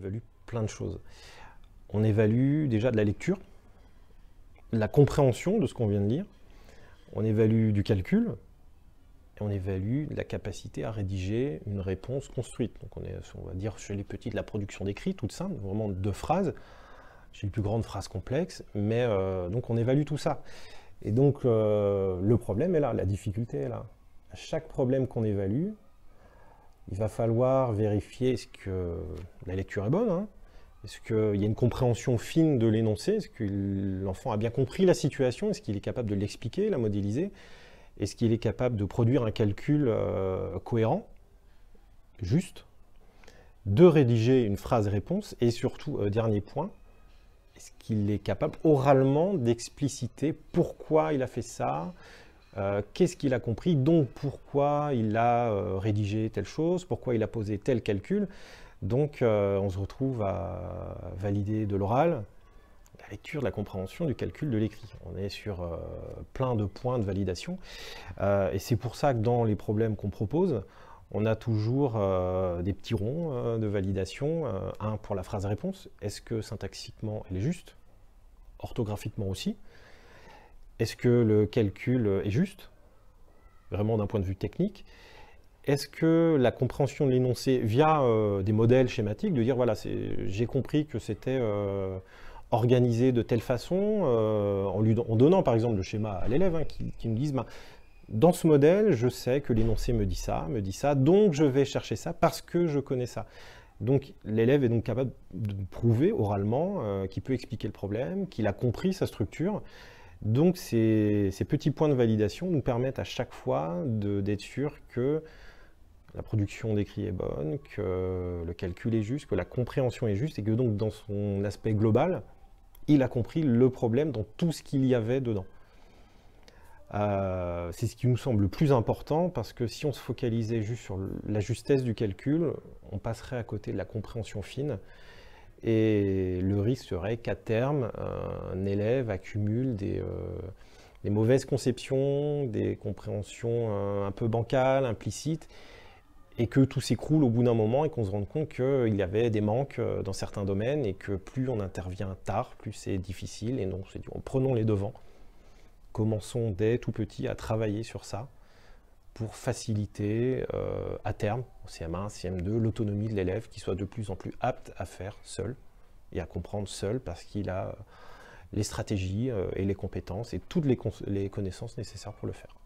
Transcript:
évalue plein de choses. On évalue déjà de la lecture, la compréhension de ce qu'on vient de lire, on évalue du calcul, et on évalue la capacité à rédiger une réponse construite. Donc on est, on va dire, chez les petits, de la production d'écrit, toute simple, vraiment deux phrases, j'ai les plus grandes phrases complexes, mais euh, donc on évalue tout ça. Et donc euh, le problème est là, la difficulté est là. chaque problème qu'on évalue, il va falloir vérifier est-ce que la lecture est bonne, hein. est-ce qu'il y a une compréhension fine de l'énoncé, est-ce que l'enfant a bien compris la situation, est-ce qu'il est capable de l'expliquer, la modéliser, est-ce qu'il est capable de produire un calcul euh, cohérent, juste, de rédiger une phrase-réponse, et surtout, euh, dernier point, est-ce qu'il est capable oralement d'expliciter pourquoi il a fait ça, euh, qu'est-ce qu'il a compris, donc pourquoi il a euh, rédigé telle chose, pourquoi il a posé tel calcul. Donc euh, on se retrouve à valider de l'oral, la lecture, la compréhension, du calcul, de l'écrit. On est sur plein de points de validation. et c'est pour ça que dans les problèmes qu'on propose, on a toujours des petits ronds de validation. un pour la phrase réponse, est-ce que syntaxiquement elle est juste Orthographiquement aussi. Est-ce que le calcul est juste, vraiment d'un point de vue technique Est-ce que la compréhension de l'énoncé via euh, des modèles schématiques, de dire voilà, j'ai compris que c'était euh, organisé de telle façon, euh, en, donnant par exemple le schéma à l'élève, hein, qui, me nous dise ben, dans ce modèle, je sais que l'énoncé me dit ça, me dit ça, donc je vais chercher ça parce que je connais ça. Donc l'élève est donc capable de prouver oralement qu'il peut expliquer le problème, qu'il a compris sa structure, donc ces, petits points de validation nous permettent à chaque fois d'être sûr que la production d'écrit est bonne, que le calcul est juste, que la compréhension est juste, et que donc dans son aspect global, il a compris le problème dans tout ce qu'il y avait dedans. Euh, c'est ce qui nous semble le plus important parce que si on se focalisait juste sur la justesse du calcul, on passerait à côté de la compréhension fine et le risque serait qu'à terme, un élève accumule des, euh, mauvaises conceptions, des compréhensions euh, un peu bancales, implicites, et que tout s'écroule au bout d'un moment et qu'on se rende compte qu'il y avait des manques euh, dans certains domaines et que plus on intervient tard, plus c'est difficile. Et donc, on s'est prenons les devants, commençons dès tout petit à travailler sur ça pour faciliter euh, à terme, au CM1, CM2, l'autonomie de l'élève qui soit de plus en plus apte à faire seul et à comprendre seul parce qu'il a euh, les stratégies euh, et les compétences et toutes les connaissances nécessaires pour le faire.